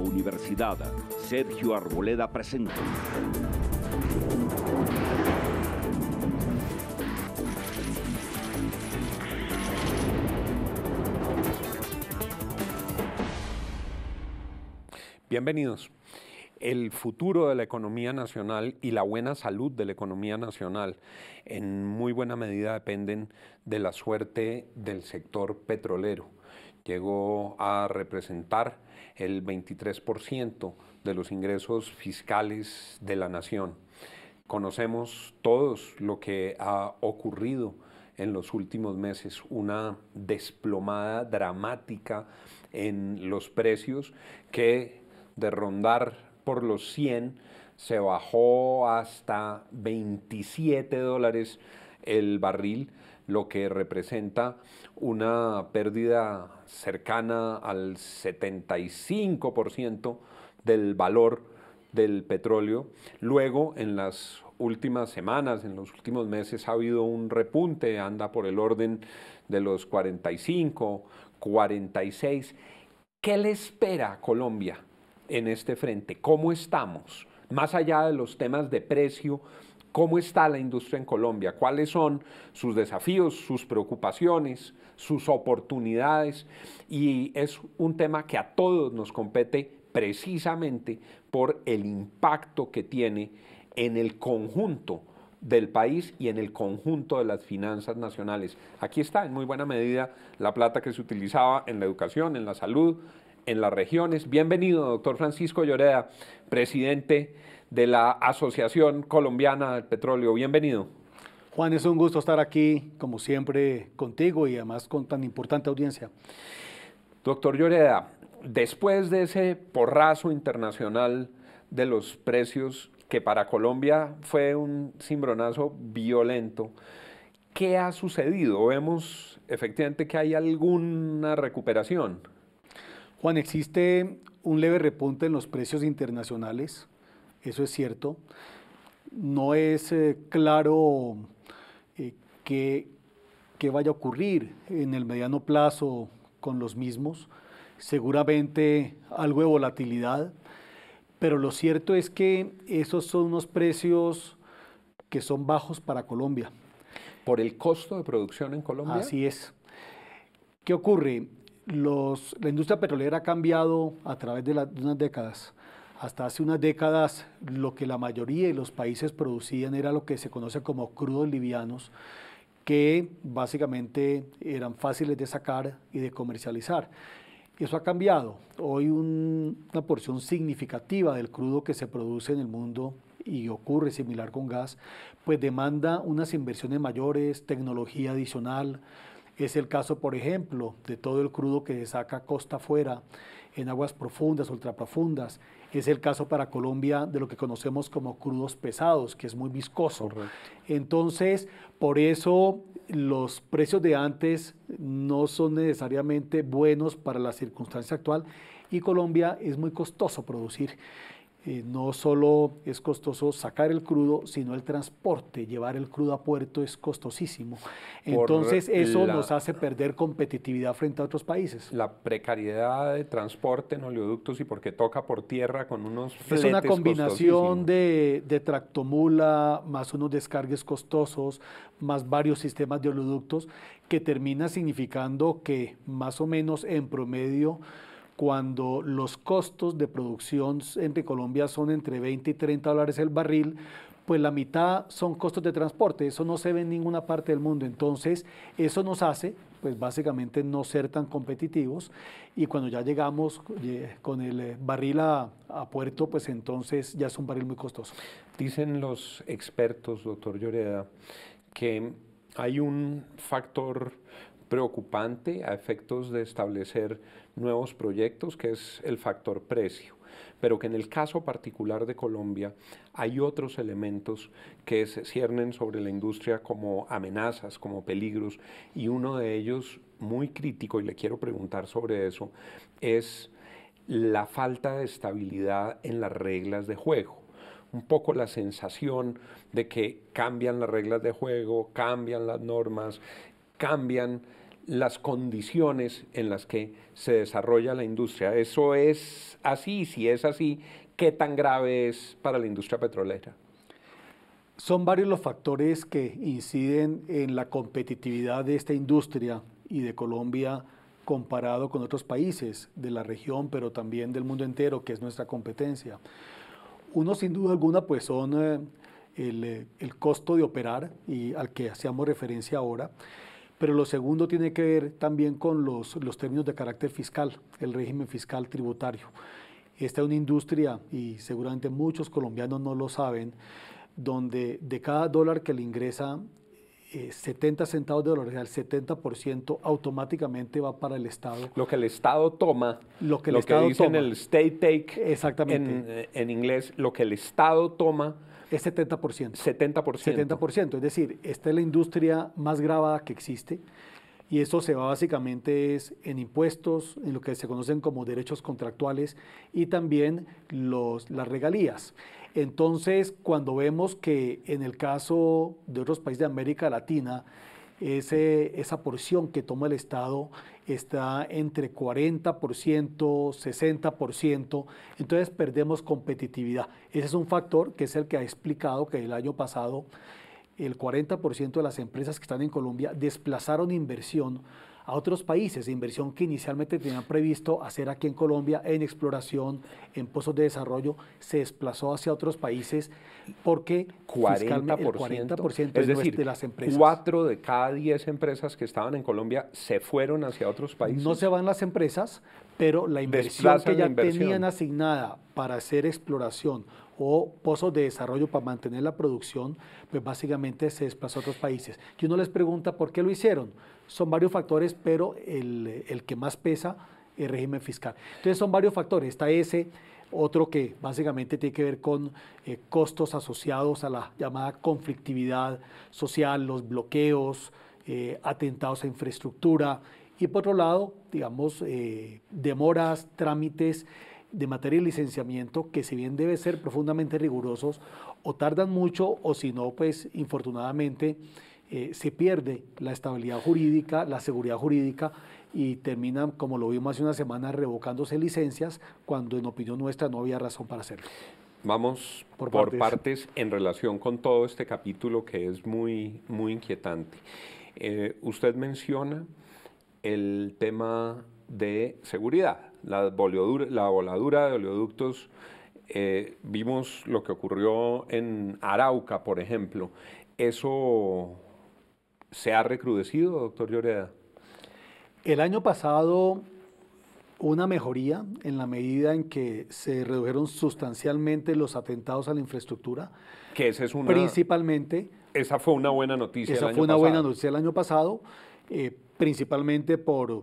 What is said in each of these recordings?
Universidad Sergio Arboleda presenta. Bienvenidos. El futuro de la economía nacional y la buena salud de la economía nacional en muy buena medida dependen de la suerte del sector petrolero llegó a representar el 23% de los ingresos fiscales de la nación. Conocemos todos lo que ha ocurrido en los últimos meses, una desplomada dramática en los precios que de rondar por los 100 se bajó hasta 27 dólares el barril, lo que representa una pérdida cercana al 75% del valor del petróleo. Luego, en las últimas semanas, en los últimos meses, ha habido un repunte, anda por el orden de los 45, 46. ¿Qué le espera a Colombia en este frente? ¿Cómo estamos? Más allá de los temas de precio, ¿Cómo está la industria en Colombia? ¿Cuáles son sus desafíos, sus preocupaciones, sus oportunidades? Y es un tema que a todos nos compete precisamente por el impacto que tiene en el conjunto del país y en el conjunto de las finanzas nacionales. Aquí está en muy buena medida la plata que se utilizaba en la educación, en la salud, en las regiones. Bienvenido, doctor Francisco Lloreda, presidente de la Asociación Colombiana del Petróleo. Bienvenido. Juan, es un gusto estar aquí, como siempre, contigo y además con tan importante audiencia. Doctor Lloreda, después de ese porrazo internacional de los precios, que para Colombia fue un cimbronazo violento, ¿qué ha sucedido? ¿Vemos efectivamente que hay alguna recuperación? Juan, existe un leve repunte en los precios internacionales eso es cierto. No es eh, claro eh, qué, vaya a ocurrir en el mediano plazo con los mismos. Seguramente algo de volatilidad, pero lo cierto es que esos son unos precios que son bajos para Colombia. ¿Por el costo de producción en Colombia? Así es. ¿Qué ocurre? la industria petrolera ha cambiado a través de unas décadas hasta hace unas décadas lo que la mayoría de los países producían era lo que se conoce como crudos livianos, que básicamente eran fáciles de sacar y de comercializar. Eso ha cambiado. Hoy una porción significativa del crudo que se produce en el mundo y ocurre similar con gas, pues demanda unas inversiones mayores, tecnología adicional. Es el caso, por ejemplo, de todo el crudo que se saca costa afuera, en aguas profundas, ultraprofundas, es el caso para Colombia de lo que conocemos como crudos pesados, que es muy viscoso. Entonces, por eso los precios de antes no son necesariamente buenos para la circunstancia actual y Colombia es muy costoso producir. Eh, no solo es costoso sacar el crudo, sino el transporte, llevar el crudo a puerto es costosísimo. Entonces eso nos hace perder competitividad frente a otros países. La precariedad de transporte en oleoductos y porque toca por tierra con unos Es una combinación de, de, tractomula más unos descargues costosos, más varios sistemas de oleoductos que termina significando que más o menos en promedio cuando los costos de producción entre Colombia son entre 20 y 30 dólares el barril, pues la mitad son costos de transporte, eso no se ve en ninguna parte del mundo, entonces eso nos hace pues básicamente no ser tan competitivos y cuando ya llegamos eh, con el eh, barril a, puerto, pues entonces ya es un barril muy costoso. Dicen los expertos, doctor Lloreda, que hay un factor preocupante a efectos de establecer nuevos proyectos, que es el factor precio pero que en el caso particular de Colombia hay otros elementos que se ciernen sobre la industria como amenazas, como peligros, y uno de ellos muy crítico, y le quiero preguntar sobre eso, es la falta de estabilidad en las reglas de juego un poco la sensación de que cambian las reglas de juego, cambian las normas, cambian las condiciones en las que se desarrolla la industria. ¿Eso es así? Si es así, ¿qué tan grave es para la industria petrolera? Son varios los factores que inciden en la competitividad de esta industria y de Colombia comparado con otros países de la región, pero también del mundo entero, que es nuestra competencia. Uno, sin duda alguna, pues son eh, eh, el, costo de operar y al que hacíamos referencia ahora pero lo segundo tiene que ver también con los, los términos de carácter fiscal, el régimen fiscal tributario. Esta es una industria, y seguramente muchos colombianos no lo saben, donde de cada dólar que le ingresa 70 eh, centavos de dólares, el 70% automáticamente va para el Estado. Lo que el Estado toma, lo que, el Estado que dicen el state take, exactamente. En, eh, en, inglés, lo que el Estado toma es 70%. 70%. 70%. Es decir, esta es la industria más gravada que existe. Y eso se va básicamente en impuestos, en lo que se conocen como derechos contractuales y también los, las regalías. Entonces, cuando vemos que en el caso de otros países de América Latina, esa porción que toma el Estado está entre 40%, 60%, entonces perdemos competitividad. Ese es un factor que es el que ha explicado que el año pasado el 40% de las empresas que están en Colombia desplazaron inversión a otros países, inversión que inicialmente tenían previsto hacer aquí en Colombia en exploración, en pozos de desarrollo, se desplazó hacia otros países porque 40%, el 40% es de las empresas. 4 de cada 10 empresas que estaban en Colombia se fueron hacia otros países. No se van las empresas, pero la inversión que ya tenían asignada para hacer exploración o pozos de desarrollo para mantener la producción, pues básicamente se desplazó a otros países. Y uno les pregunta por qué lo hicieron. Son varios factores, pero el, que más pesa el régimen fiscal. Entonces son varios factores. Está ese, otro que básicamente tiene que ver con eh, costos asociados a la llamada conflictividad social, los bloqueos, eh, atentados a infraestructura y por otro lado, digamos, eh, demoras, trámites de materia de licenciamiento que si bien debe ser profundamente rigurosos, o tardan mucho o si no, pues infortunadamente eh, se pierde la estabilidad jurídica, la seguridad jurídica y terminan, como lo vimos hace una semana, revocándose licencias cuando en opinión nuestra no había razón para hacerlo. Vamos por, partes. en relación con todo este capítulo que es muy, muy inquietante. Eh, usted menciona el tema de seguridad la, voladura de oleoductos, eh, vimos lo que ocurrió en Arauca, por ejemplo. ¿Eso se ha recrudecido, doctor Lloreda? El año pasado una mejoría en la medida en que se redujeron sustancialmente los atentados a la infraestructura. Que ese es una... Principalmente... Esa fue una buena noticia. Esa el año fue una buena noticia el año pasado, eh, principalmente por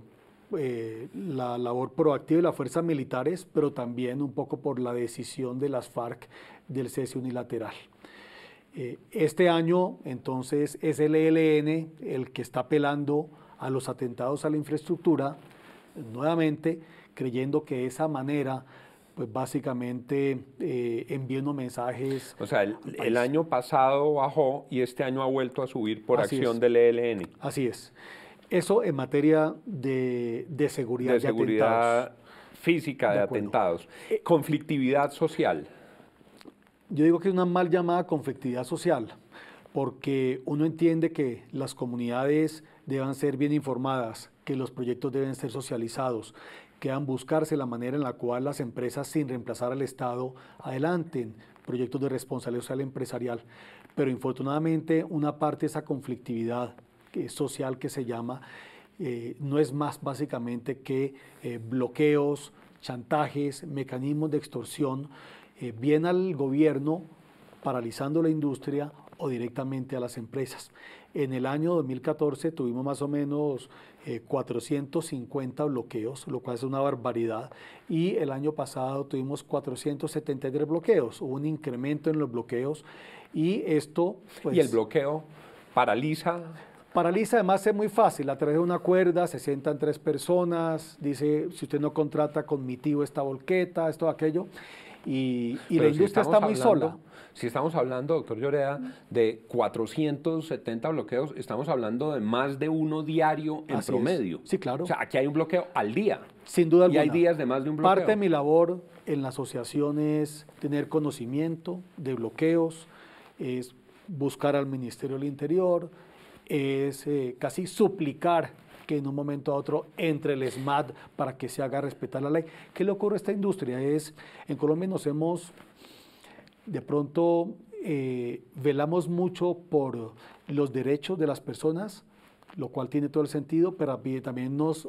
eh, la labor proactiva de las fuerzas militares, pero también un poco por la decisión de las FARC del cese unilateral. Eh, este año, entonces, es el ELN el que está apelando a los atentados a la infraestructura, nuevamente, creyendo que de esa manera pues básicamente eh, enviando mensajes. O sea, el, año pasado bajó y este año ha vuelto a subir por acción del ELN. Así es. Eso en materia de, seguridad. De, seguridad atentados. física de, atentados. Eh, conflictividad social. Yo digo que es una mal llamada conflictividad social, porque uno entiende que las comunidades deben ser bien informadas, que los proyectos deben ser socializados, que deben buscarse la manera en la cual las empresas, sin reemplazar al Estado, adelanten proyectos de responsabilidad social empresarial. Pero infortunadamente una parte de esa conflictividad social que se llama, eh, no es más básicamente que eh, bloqueos, chantajes, mecanismos de extorsión, eh, bien al gobierno paralizando la industria o directamente a las empresas. En el año 2014 tuvimos más o menos 450 bloqueos, lo cual es una barbaridad, y el año pasado tuvimos 473 bloqueos, hubo un incremento en los bloqueos y esto... Pues y el bloqueo paraliza paraliza además es muy fácil, a través de una cuerda se sientan tres personas, dice, si usted no contrata con mi tío esta volqueta, esto, aquello, y, la industria está muy sola. Si estamos hablando, doctor Llorea, de 470 bloqueos, estamos hablando de más de uno diario en promedio. Sí, claro. O sea, aquí hay un bloqueo al día. Sin duda alguna. Y hay días de más de un bloqueo. Parte de mi labor en la asociación es tener conocimiento de bloqueos, es buscar al Ministerio del Interior, es eh, casi suplicar que en un momento a otro entre el SMAT para que se haga respetar la ley. ¿Qué le ocurre a esta industria? Es, en Colombia nos hemos, de pronto, eh, velamos mucho por los derechos de las personas, lo cual tiene todo el sentido, pero también nos,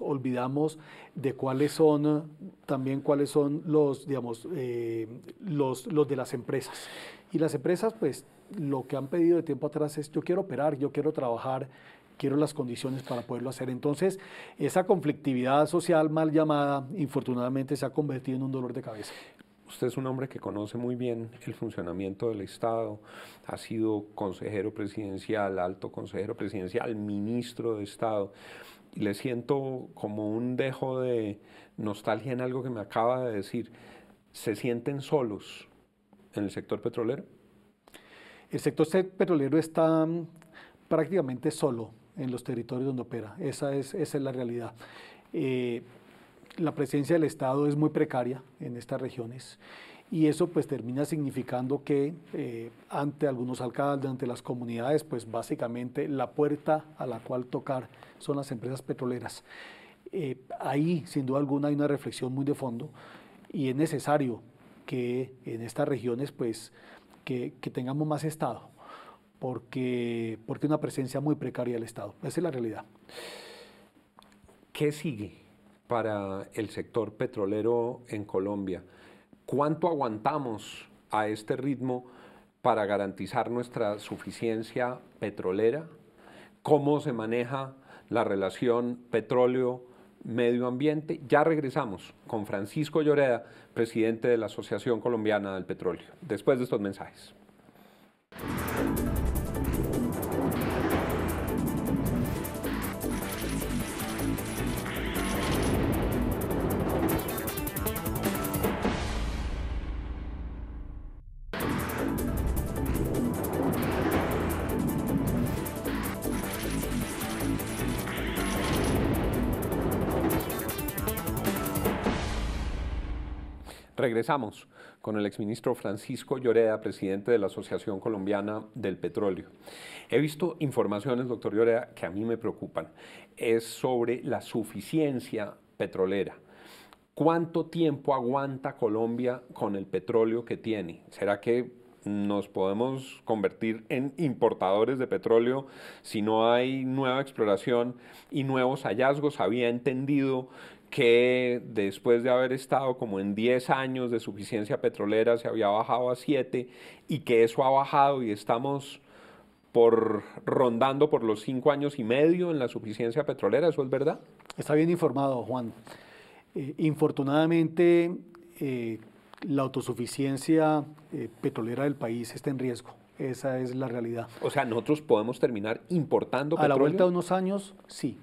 olvidamos de cuáles son, también cuáles son los, digamos, eh, los de las empresas. Y las empresas, pues, lo que han pedido de tiempo atrás es, yo quiero operar, yo quiero trabajar, quiero las condiciones para poderlo hacer. Entonces, esa conflictividad social mal llamada, infortunadamente, se ha convertido en un dolor de cabeza. Usted es un hombre que conoce muy bien el funcionamiento del Estado, ha sido consejero presidencial, alto consejero presidencial, ministro de Estado. le siento como un dejo de nostalgia en algo que me acaba de decir. ¿Se sienten solos en el sector petrolero? El sector petrolero está mm, prácticamente solo en los territorios donde opera. Esa es, esa es la realidad. Eh, la presencia del Estado es muy precaria en estas regiones y eso pues termina significando que eh, ante algunos alcaldes, ante las comunidades, pues básicamente la puerta a la cual tocar son las empresas petroleras. Eh, ahí sin duda alguna hay una reflexión muy de fondo y es necesario que en estas regiones pues que, tengamos más Estado, porque, porque una presencia muy precaria del Estado. Esa es la realidad. ¿Qué sigue? para el sector petrolero en Colombia. ¿Cuánto aguantamos a este ritmo para garantizar nuestra suficiencia petrolera? ¿Cómo se maneja la relación petróleo-medio ambiente? Ya regresamos con Francisco Lloreda, presidente de la Asociación Colombiana del Petróleo, después de estos mensajes. Regresamos con el exministro Francisco Lloreda, presidente de la Asociación Colombiana del Petróleo. He visto informaciones, doctor Lloreda, que a mí me preocupan. Es sobre la suficiencia petrolera. ¿Cuánto tiempo aguanta Colombia con el petróleo que tiene? ¿Será que nos podemos convertir en importadores de petróleo si no hay nueva exploración y nuevos hallazgos. Había entendido que después de haber estado como en 10 años de suficiencia petrolera se había bajado a 7 y que eso ha bajado y estamos por rondando por los 5 años y medio en la suficiencia petrolera, ¿eso es verdad? Está bien informado, Juan. Eh, infortunadamente, eh, la autosuficiencia eh, petrolera del país está en riesgo. Esa es la realidad. O sea, nosotros podemos terminar importando. A la vuelta de unos años, sí.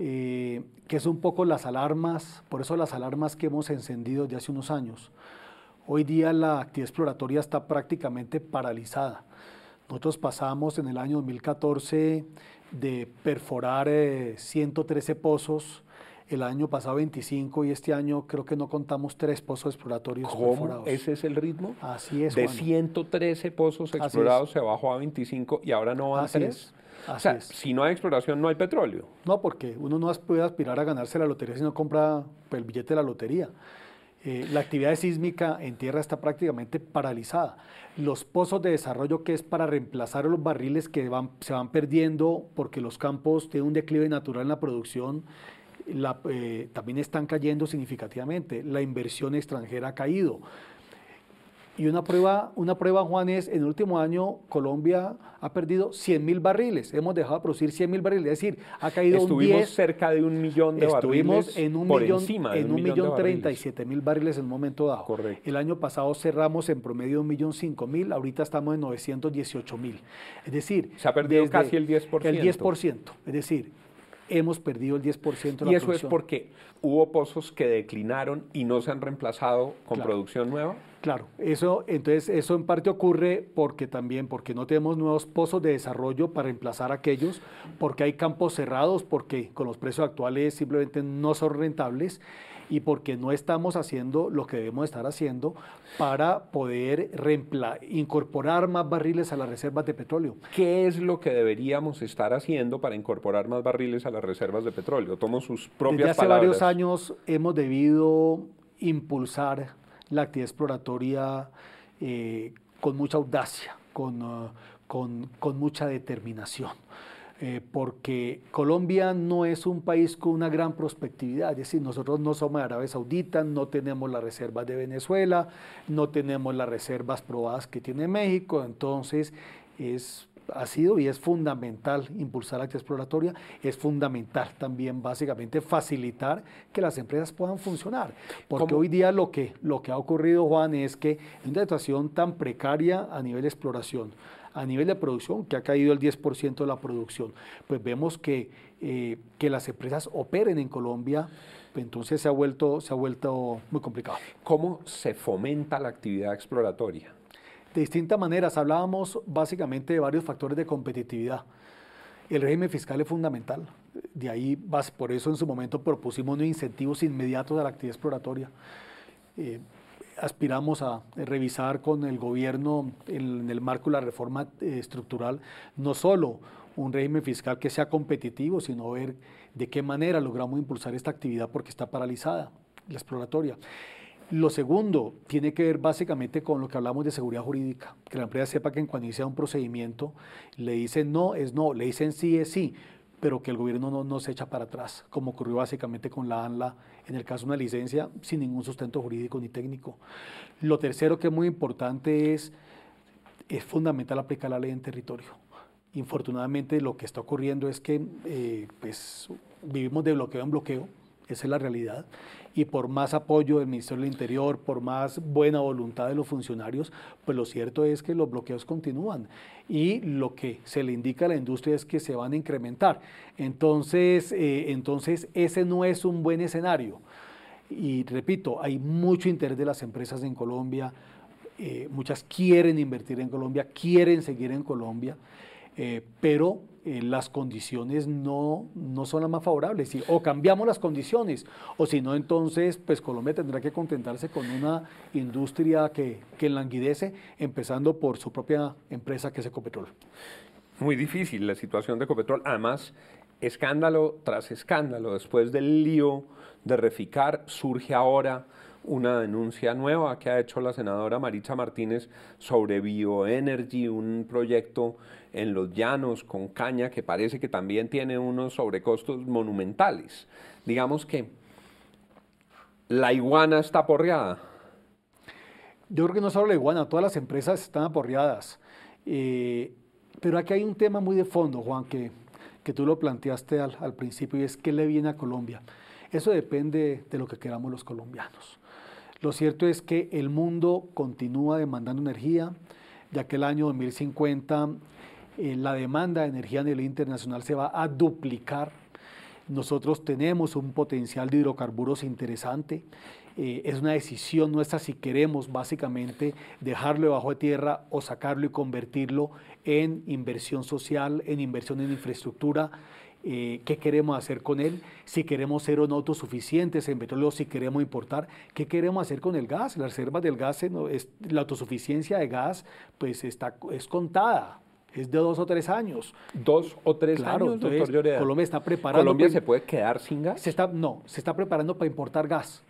Eh, que son un poco las alarmas, por eso las alarmas que hemos encendido de hace unos años. Hoy día la actividad exploratoria está prácticamente paralizada. Nosotros pasamos en el año 2014 de perforar 113 eh, pozos, el año pasado 25 y este año creo que no contamos tres pozos exploratorios ¿Cómo? perforados. ¿Ese es el ritmo? Así es. De 113 pozos explorados se bajó a 25 y ahora no van Así tres si no hay exploración, no hay petróleo. No, porque uno no puede aspirar a ganarse la lotería si no compra pues, el billete de la lotería. Eh, la actividad sísmica en tierra está prácticamente paralizada. Los pozos de desarrollo, que es para reemplazar los barriles que se van perdiendo porque los campos tienen un declive natural en la producción, eh, también están cayendo significativamente. La inversión extranjera ha caído. Y una prueba, una prueba, Juan, es en el último año Colombia ha perdido 100 mil barriles. Hemos dejado de producir 100 mil barriles. Es decir, ha caído Estuvimos un 10, cerca de un millón de estuvimos barriles. Estuvimos en un millón, en un millón, 37 mil barriles en el momento dado. Correcto. El año pasado cerramos en promedio un millón cinco mil. Ahorita estamos en 918 mil. Es decir, se ha perdido casi el 10%. El 10%. Es decir, hemos perdido el 10% de la producción. Y eso es porque hubo pozos que declinaron y no se han reemplazado con producción nueva. Claro, eso, entonces eso en parte ocurre porque también, porque no tenemos nuevos pozos de desarrollo para reemplazar aquellos, porque hay campos cerrados, porque con los precios actuales simplemente no son rentables y porque no estamos haciendo lo que debemos estar haciendo para poder incorporar más barriles a las reservas de petróleo. ¿Qué es lo que deberíamos estar haciendo para incorporar más barriles a las reservas de petróleo? Tomo sus propias Desde hace varios años hemos debido impulsar la actividad exploratoria eh, con mucha audacia, con, ah, mucha determinación. Eh, porque Colombia no es un país con una gran prospectividad, es decir, nosotros no somos Arabia Saudita, no tenemos las reservas de Venezuela, no tenemos las reservas probadas que tiene México, entonces es ha sido y es fundamental impulsar la actividad exploratoria, es fundamental también básicamente facilitar que las empresas puedan funcionar, porque hoy día lo que, lo que ha ocurrido, Juan, es que en una situación tan precaria a nivel de exploración, a nivel de producción, que ha caído el 10% de la producción, pues vemos que, eh, que las empresas operen en Colombia entonces se ha vuelto, se ha vuelto muy complicado. ¿Cómo se fomenta la actividad exploratoria? de distintas maneras. Hablábamos básicamente de varios factores de competitividad. El régimen fiscal es fundamental. De ahí, por eso en su momento propusimos unos incentivos inmediatos a la actividad exploratoria. Eh, aspiramos a revisar con el gobierno en, el marco de la reforma eh, estructural no solo un régimen fiscal que sea competitivo, sino ver de qué manera logramos impulsar esta actividad porque está paralizada, la exploratoria. Lo segundo tiene que ver básicamente con lo que hablamos de seguridad jurídica, que la empresa sepa que cuando inicia un procedimiento le dicen no es no, le dicen sí es sí, pero que el gobierno no, se echa para atrás, como ocurrió básicamente con la ANLA en el caso de una licencia sin ningún sustento jurídico ni técnico. Lo tercero que es muy importante es, es fundamental aplicar la ley en territorio. Infortunadamente lo que está ocurriendo es que eh, pues, vivimos de bloqueo en bloqueo, esa es la realidad. Y por más apoyo del Ministerio del Interior, por más buena voluntad de los funcionarios, pues lo cierto es que los bloqueos continúan. Y lo que se le indica a la industria es que se van a incrementar. Entonces, eh, entonces ese no es un buen escenario. Y repito, hay mucho interés de las empresas en Colombia. Eh, muchas quieren invertir en Colombia, quieren seguir en Colombia, eh, pero eh, las condiciones no, son las más favorables. Si, o cambiamos las condiciones, o si no, entonces pues Colombia tendrá que contentarse con una industria que, que languidece, empezando por su propia empresa que es Ecopetrol. Muy difícil la situación de Ecopetrol. Además, escándalo tras escándalo, después del lío de Reficar, surge ahora una denuncia nueva que ha hecho la senadora Maritza Martínez sobre bioenergy, un proyecto en los llanos con caña que parece que también tiene unos sobrecostos monumentales. Digamos que la iguana está aporreada. Yo creo que no solo la iguana, todas las empresas están aporreadas. Eh, pero aquí hay un tema muy de fondo, Juan, que, tú lo planteaste al, al principio y es qué le viene a Colombia. Eso depende de lo que queramos los colombianos. Lo cierto es que el mundo continúa demandando energía, ya que el año 2050 eh, la demanda de energía a nivel internacional se va a duplicar. Nosotros tenemos un potencial de hidrocarburos interesante. Eh, es una decisión nuestra si queremos básicamente dejarlo debajo de tierra o sacarlo y convertirlo en inversión social, en inversión en infraestructura, eh, qué queremos hacer con él, si queremos ser o no autosuficientes en petróleo, si queremos importar, qué queremos hacer con el gas. La reserva del gas, es, la autosuficiencia de gas, pues está, es contada. Es de dos o tres años. Dos o tres años. Entonces, Colombia está preparando. Colombia se puede quedar sin gas. está, no, se está preparando para importar gas.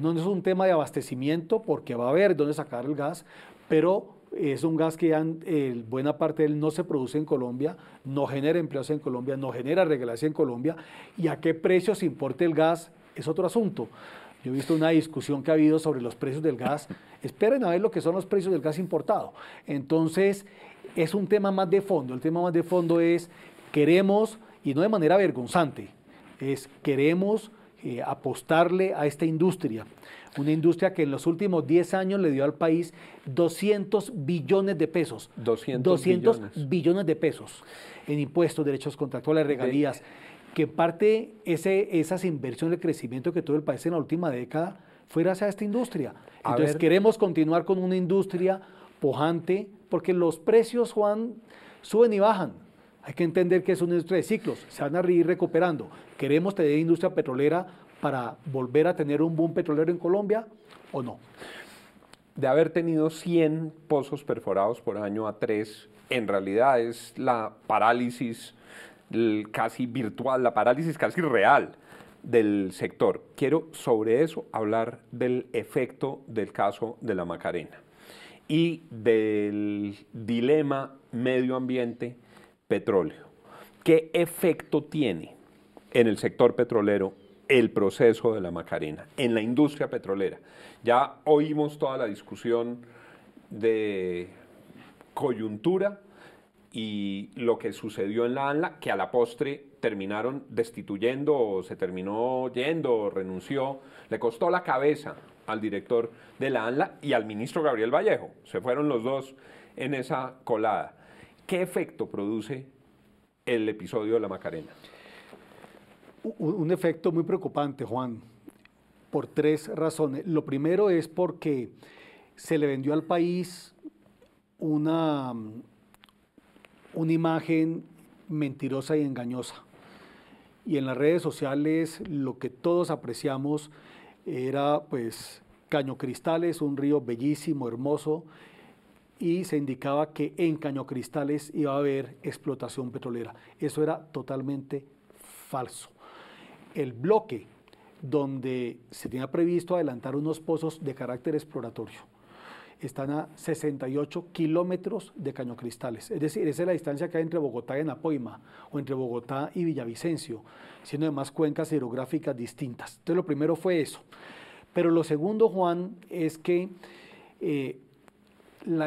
no es un tema de abastecimiento porque va a haber dónde sacar el gas, pero es un gas que han, buena parte de él no se produce en Colombia, no genera empleos en Colombia, no genera regalías en Colombia. ¿Y a qué se importa el gas? Es otro asunto. Yo he visto una discusión que ha habido sobre los precios del gas. Esperen a ver lo que son los precios del gas importado. Entonces, es un tema más de fondo. El tema más de fondo es, queremos, y no de manera vergonzante, es queremos eh, apostarle a esta industria. Una industria que en los últimos 10 años le dio al país 200 billones de pesos. 200, billones. de pesos en impuestos, derechos contractuales, regalías. Que parte ese, esas inversiones, de crecimiento que tuvo el país en la última década fue gracias a esta industria. Entonces queremos continuar con una industria pujante, porque los precios, Juan, suben y bajan hay que entender que es una industria de ciclos, se van a ir recuperando. ¿Queremos tener industria petrolera para volver a tener un boom petrolero en Colombia o no? De haber tenido 100 pozos perforados por año a 3, en realidad es la parálisis casi virtual, la parálisis casi real del sector. Quiero sobre eso hablar del efecto del caso de la Macarena y del dilema medio ambiente petróleo. ¿Qué efecto tiene en el sector petrolero el proceso de la Macarena, en la industria petrolera? Ya oímos toda la discusión de coyuntura y lo que sucedió en la ANLA, que a la postre terminaron destituyendo o se terminó yendo o renunció, le costó la cabeza al director de la ANLA y al ministro Gabriel Vallejo. Se fueron los dos en esa colada. ¿Qué efecto produce el episodio de la Macarena? Un, efecto muy preocupante, Juan, por tres razones. Lo primero es porque se le vendió al país una, una imagen mentirosa y engañosa. Y en las redes sociales lo que todos apreciamos era pues Caño Cristales, un río bellísimo, hermoso, y se indicaba que en Cristales iba a haber explotación petrolera. Eso era totalmente falso. El bloque donde se tenía previsto adelantar unos pozos de carácter exploratorio están a 68 kilómetros de Cristales. Es decir, esa es la distancia que hay entre Bogotá y Napoima o entre Bogotá y Villavicencio, siendo además cuencas hidrográficas distintas. Entonces, lo primero fue eso. Pero lo segundo, Juan, es que eh,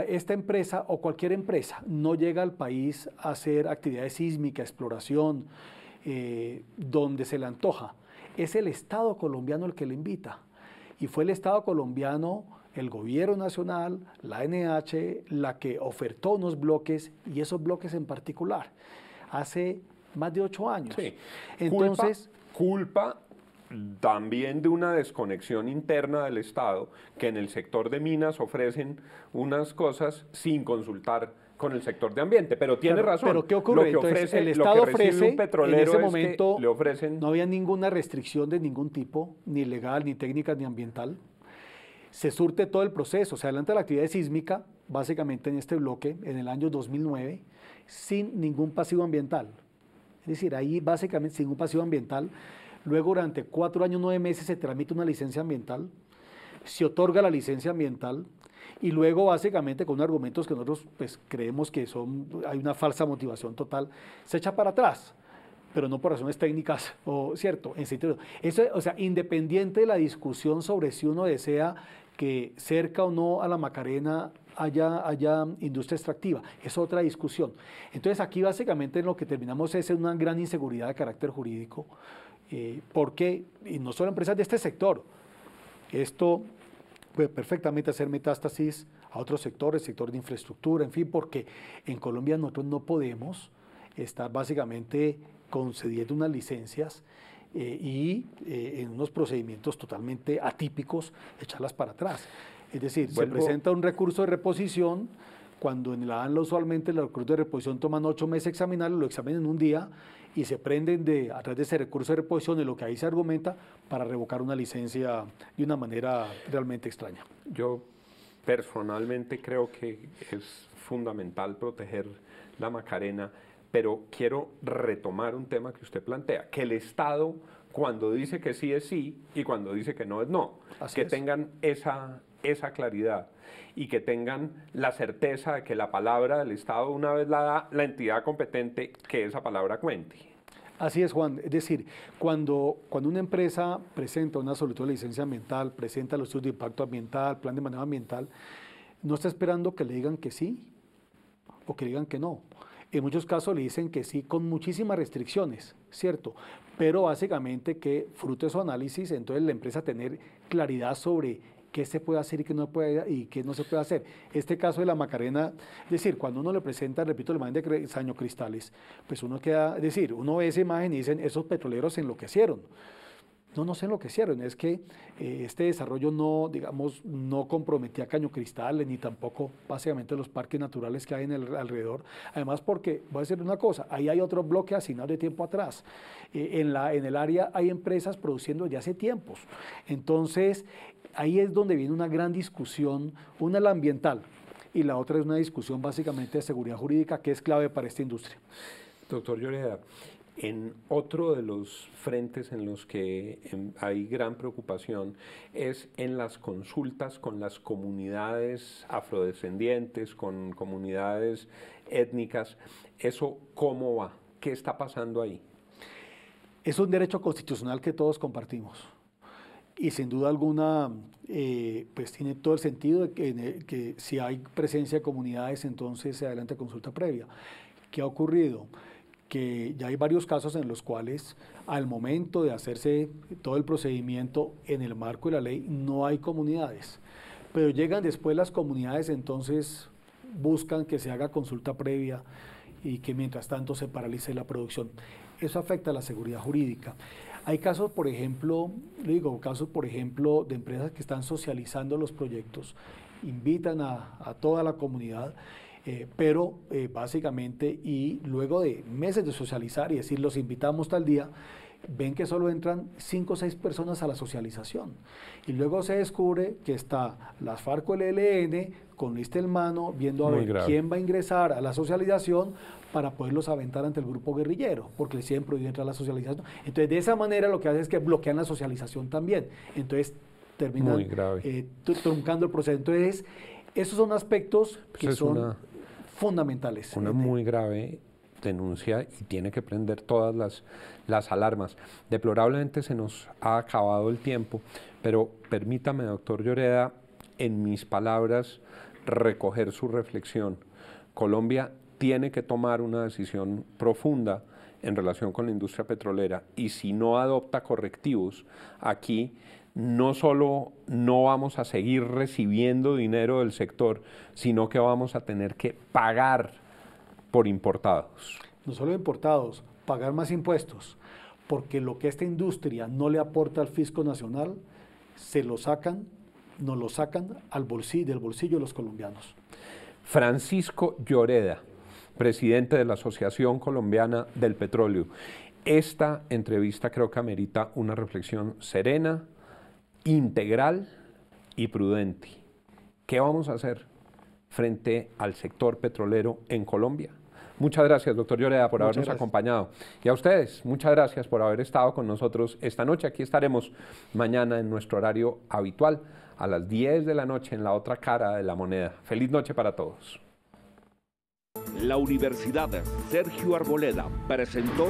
esta empresa o cualquier empresa no llega al país a hacer actividades sísmicas, exploración, eh, donde se le antoja. Es el Estado colombiano el que le invita. Y fue el Estado colombiano, el gobierno nacional, la NH, la que ofertó unos bloques y esos bloques en particular, hace más de ocho años. Entonces, culpa también de una desconexión interna del Estado, que en el sector de minas ofrecen unas cosas sin consultar con el sector de ambiente, pero tiene razón. Pero ¿qué ocurre? Lo que Entonces, el Estado lo ofrece en ese momento le ofrecen no había ninguna restricción de ningún tipo, ni legal, ni técnica, ni ambiental. Se surte todo el proceso, se adelanta la actividad sísmica, básicamente en este bloque, en el año 2009, sin ningún pasivo ambiental. Es decir, ahí básicamente sin un pasivo ambiental Luego, durante cuatro años, nueve meses, se tramita una licencia ambiental, se otorga la licencia ambiental y luego, básicamente, con argumentos que nosotros pues, creemos que son, hay una falsa motivación total, se echa para atrás pero no por razones técnicas, o cierto, en Eso, o sea, independiente de la discusión sobre si uno desea que cerca o no a la Macarena haya, haya industria extractiva, es otra discusión. Entonces aquí básicamente lo que terminamos es una gran inseguridad de carácter jurídico, eh, porque, y no solo empresas de este sector, esto puede perfectamente hacer metástasis a otros sectores, sector de infraestructura, en fin, porque en Colombia nosotros no podemos estar básicamente concediendo unas licencias eh, y eh, en unos procedimientos totalmente atípicos echarlas para atrás. Es decir, se presenta un recurso de reposición, cuando en la ANLA usualmente el recurso de reposición toman ocho meses examinarlo, lo examinan en un día y se prenden de, a través de ese recurso de reposición de lo que ahí se argumenta para revocar una licencia de una manera realmente extraña. Yo personalmente creo que es fundamental proteger la Macarena, pero quiero retomar un tema que usted plantea, que el Estado cuando dice que sí es sí y cuando dice que no es no, que tengan esa, esa claridad y que tengan la certeza de que la palabra del Estado, una vez la da la entidad competente, que esa palabra cuente. Así es, Juan. Es decir, cuando, cuando una empresa presenta una solicitud de licencia ambiental, presenta los estudios de impacto ambiental, plan de manejo ambiental, no está esperando que le digan que sí o que le digan que no. En muchos casos le dicen que sí con muchísimas restricciones, ¿cierto? Pero básicamente que fruto de su análisis, entonces la empresa tener claridad sobre qué se puede hacer y qué no, puede, y no se puede hacer. Este caso de la Macarena, es decir, cuando uno le presenta, repito, la imagen de Saño Cristales, pues uno queda, decir, uno ve esa imagen y dicen, esos petroleros enloquecieron no sé lo que enloquecieron, es que eh, este desarrollo no, digamos, no comprometía Caño Cristal ni tampoco básicamente los parques naturales que hay en el alrededor. Además, porque, voy a decir una cosa, ahí hay otro bloque asignado de tiempo atrás. Eh, en, la, en el área hay empresas produciendo ya hace tiempos. Entonces, ahí es donde viene una gran discusión, una la ambiental y la otra es una discusión básicamente de seguridad jurídica que es clave para esta industria. Doctor Lloreda, en otro de los frentes en los que em, hay gran preocupación es en las consultas con las comunidades afrodescendientes, con comunidades étnicas. ¿Eso cómo va? ¿Qué está pasando ahí? Es un derecho constitucional que todos compartimos y sin duda alguna, eh, pues tiene todo el sentido de que, que, si hay presencia de comunidades, entonces se adelanta consulta previa. ¿Qué ha ocurrido? que ya hay varios casos en los cuales al momento de hacerse todo el procedimiento en el marco de la ley no hay comunidades, pero llegan después las comunidades, entonces buscan que se haga consulta previa y que mientras tanto se paralice la producción. Eso afecta a la seguridad jurídica. Hay casos, por ejemplo, digo, casos, por ejemplo, de empresas que están socializando los proyectos, invitan a, a toda la comunidad eh, pero eh, básicamente, y luego de meses de socializar y decir, los invitamos tal día, ven que solo entran cinco o seis personas a la socialización. Y luego se descubre que está las FARCO LLN e con lista en mano, viendo a ver quién va a ingresar a la socialización para poderlos aventar ante el grupo guerrillero, porque siempre prohibido entrar a la socialización. Entonces, de esa manera lo que hace es que bloquean la socialización también. Entonces, terminan eh, truncando el proceso. Entonces, esos son aspectos pues que son fundamentales. Una este, muy grave denuncia y tiene que prender todas las, las alarmas. Deplorablemente se nos ha acabado el tiempo, pero permítame, doctor Lloreda, en mis palabras, recoger su reflexión. Colombia tiene que tomar una decisión profunda en relación con la industria petrolera y si no adopta correctivos aquí no solo no vamos a seguir recibiendo dinero del sector, sino que vamos a tener que pagar por importados. No solo importados, pagar más impuestos, porque lo que esta industria no le aporta al fisco nacional, se lo sacan, nos lo sacan al bolsillo, del bolsillo de los colombianos. Francisco Lloreda, presidente de la Asociación Colombiana del Petróleo. Esta entrevista creo que amerita una reflexión serena, integral y prudente. ¿Qué vamos a hacer frente al sector petrolero en Colombia? Muchas gracias, doctor Lloreda, por habernos acompañado. Y a ustedes, muchas gracias por haber estado con nosotros esta noche. Aquí estaremos mañana en nuestro horario habitual, a las 10 de la noche, en la otra cara de la moneda. Feliz noche para todos. La Universidad Sergio Arboleda presentó